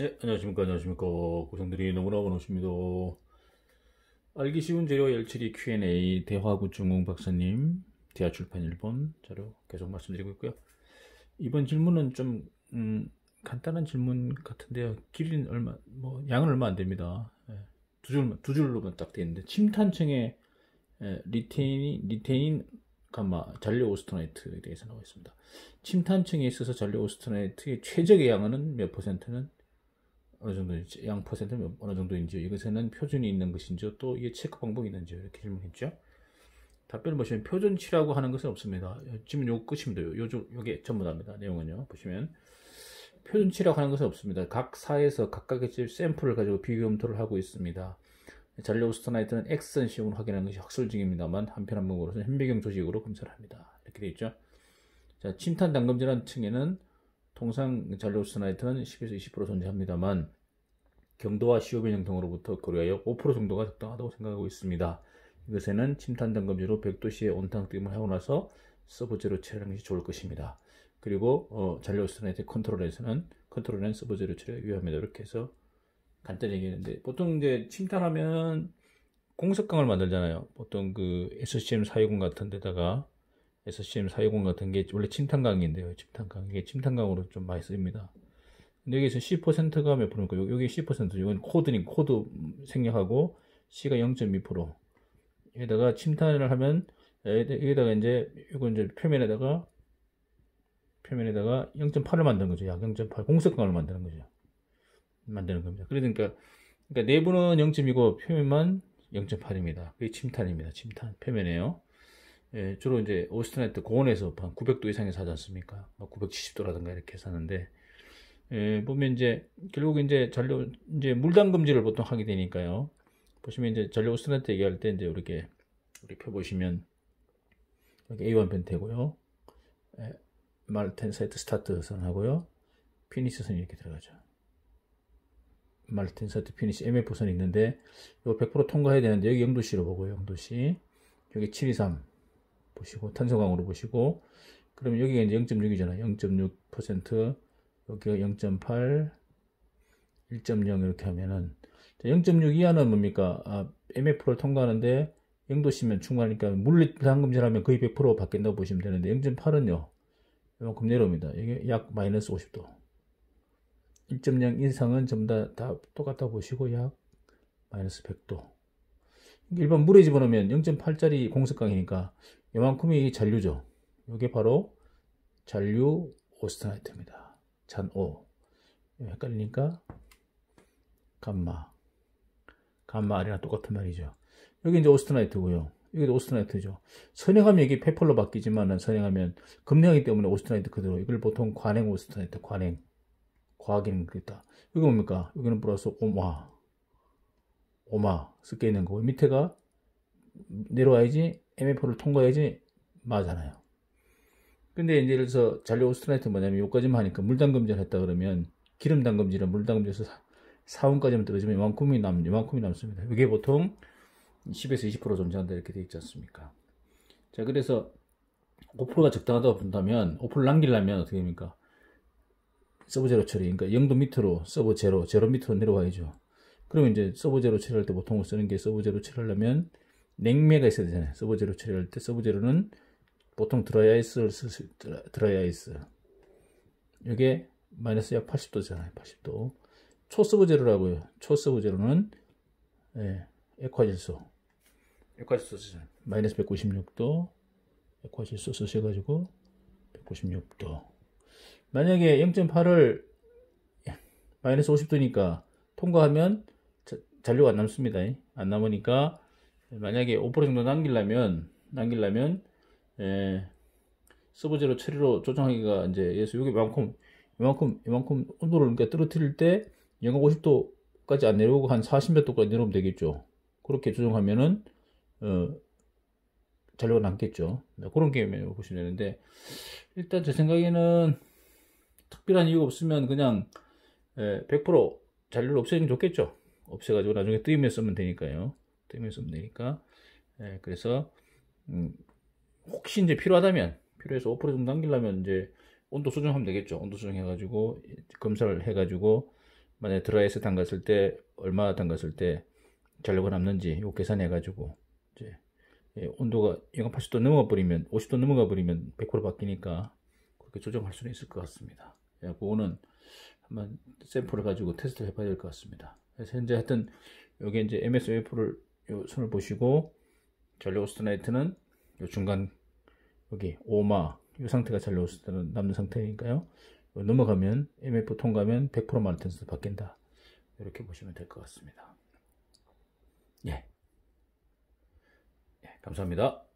네, 안녕하십니까. 안녕하십니까. 고생들이 너무나 많으십니다. 알기 쉬운 재료 열칠이 Q&A 대화구 중공 박사님 대하출판 1번 자료 계속 말씀드리고 있고요. 이번 질문은 좀 음, 간단한 질문 같은데요. 길이는 얼마, 뭐 양은 얼마 안 됩니다. 예, 두 줄만 두 줄로만 딱돼 있는데 침탄층의 예, 리테인 이 리테인 감마 잔류 오스트라이트에 대해서 나와 있습니다. 침탄층에 있어서 잔류 오스트라이트의 최적의 양은 몇 퍼센트는 어느 정도인지 양 퍼센트는 어느 정도인지 이것에는 표준이 있는 것인지 또 이게 체크 방법이 있는지 이렇게 질문했죠. 답변을 보시면 표준치라고 하는 것은 없습니다. 지금 요 끝입니다. 요, 요, 요게 전부 다입니다. 내용은요. 보시면 표준치라고 하는 것은 없습니다. 각 사에서 각각의 집 샘플을 가지고 비교 검토를 하고 있습니다. 잔류 스터나이트는 액센시으을 확인하는 것이 확실증입니다만 한편 한목으로서는 현미경 조직으로 검사를 합니다. 이렇게 되어 있죠. 자, 침탄 당금질환 층에는 통상 잘로스나이트는 10에서 20% 존재합니다만 경도와 시오변형 등으로부터 거리하여 5% 정도가 적당하다고 생각하고 있습니다. 이것에는 침탄 단검지로 100도씨의 온탕뜸을 하고 나서 서브제로 처리하는 것이 좋을 것입니다. 그리고 어, 잔료스나이트 컨트롤에서는 컨트롤엔 서브제로 처리 위험합니다. 이렇게 해서 간단히 얘기했는데 보통 이제 침탄하면 공석강을 만들잖아요. 보통 그 SCM 사유공 같은 데다가 SCM 사회공 같은 게 원래 침탄강인데요. 침탄강. 이게 침탄강으로 좀 많이 쓰입니다. 근데 여기서 10%가 몇 프로니까 여기 10%, 이건 코드니 코드 생략하고 C가 0.2%. 여기다가 침탄을 하면 여기다가 이제 이건 이제 표면에다가 표면에다가 0.8을 만드는 거죠. 약 0.8 공석강을 만드는 거죠. 만드는 겁니다. 그러니까 그러니까 내부는 0.2고 표면만 0.8입니다. 그게 침탄입니다. 침탄 표면에요. 예, 주로 이제 오스트나이트 고온에서 한 900도 이상에 사지 않습니까? 970도라든가 이렇게 사는데, 예, 보면 이제, 결국 이제 전류, 이제 물담금지를 보통 하게 되니까요. 보시면 이제 전류 오스트나이트 얘기할 때 이제 이렇게, 이렇게 펴보시면, 여기 A1 변태고요. 예, 말텐사이트 스타트 선하고요. 피니스 선이 이렇게 들어가죠. 말텐사이트 피니스 MF 선이 있는데, 이거 100% 통과해야 되는데, 여기 0도씨로 보고요, 0도씨. 여기 723. 보시고 탄소광으로 보시고 그러면 여기가 이제 0.6이잖아요. 0.6% 여기가 0.8 1.0 이렇게 하면은 0.6 이하는 뭡니까? 아, MF를 통과하는데 0도씨면 충분하니까 물리당금질하면 거의 100% 바뀐다고 보시면 되는데 0.8은요. 이만큼 내려옵니다. 이게 약 마이너스 50도. 1.0 인상은 전부 다, 다 똑같다 보시고 약 마이너스 100도. 일반 물에 집어넣으면 0.8짜리 공석강이니까 이만큼이 잔류죠. 이게 바로 잔류 오스타이트입니다. 잔오. 예, 헷갈리니까 감마. 감마 아니랑 똑같은 말이죠. 여기 이제 오스트나이트고요. 여기도 오스트나이트죠. 선행하면 여기 페펄로 바뀌지만 선행하면 금냉이기 때문에 오스트나이트 그대로 이걸 보통 관행 오스트나이트 관행 과학인 그랬다. 여기 뭡니까? 여기는 플러스 오마 오마 섞여 있는 거고 밑에가 내려와야지 MF4를 통과해야지 맞잖아요. 근데 이제 예를 들어서 잔류 오스트라이트 뭐냐면 요까지만 하니까 물담금질 했다 그러면 기름 담금질은 물담금질에서 4원까지만 떨어지면 이만큼이 남, 이만큼이 남습니다. 이게 보통 10에서 20% 점차한다 이렇게 되어 있지 않습니까? 자, 그래서 5%가 적당하다고 본다면 5% 남기려면 어떻게 됩니까? 서브 제로 처리, 그러니까 0도 밑으로 서브 제로, 제로 밑으로 내려와야죠. 그러면 이제 서버 제로 처리할 때 보통 쓰는 게 서버 제로 처리하려면 냉매가 있어야 되잖아요. 서버 제로 처리할 때 서버 제로는 보통 드라이 아이스를 쓸 드라이 아이스. 이게 마이너스 약 80도잖아요. 80도. 초서버 제로라고요. 초서버 제로는 예, 액화질소. 액화질소 쓰잖아요. 마이너스 196도. 액화질소 쓰셔가지고 196도. 만약에 0.8을 예, 마이너스 50도니까 통과하면 잔류가 안 남습니다. 안 남으니까 만약에 5% 정도 남기려면 남기려면 예, 서브제로 처리로 조정하기가 이제 그래서 여기 만큼 이만큼 이만큼 온도를 그러니까 떨어뜨릴 때 영하 50도까지 안 내려오고 한 40 몇 도까지 내려오면 되겠죠. 그렇게 조정하면은 어, 잔류가 남겠죠. 네, 그런 게임을 보시면 되는데 일단 제 생각에는 특별한 이유가 없으면 그냥 100% 예, 잔류를 없애는게 좋겠죠. 없애가지고 나중에 뜨이면 쓰면 되니까요. 뜨이면 쓰면 되니까. 예, 그래서 음, 혹시 이제 필요하다면 필요해서 5% 정도 남기려면 이제 온도 수정하면 되겠죠. 온도 수정해가지고 검사를 해가지고 만약에 드라이에서 담갔을 때 얼마 담갔을 때 전류가 남는지 요 계산해가지고 이제 예, 온도가 영 80도 넘어가 버리면 50도 넘어가 버리면 100% 바뀌니까 그렇게 조정할 수는 있을 것 같습니다. 예, 그거는 한번 샘플을 가지고 테스트를 해봐야 될 것 같습니다. 그래서 현재 하여튼 여기 이제 MS 웨이프를 요 선을 보시고 전류 오스트나이트는 요 중간 여기 오마 이 상태가 전류 오스트는 남는 상태니까요. 넘어가면 MF 통과면 100% 마르텐스 바뀐다. 이렇게 보시면 될 것 같습니다. 예. 예, 감사합니다.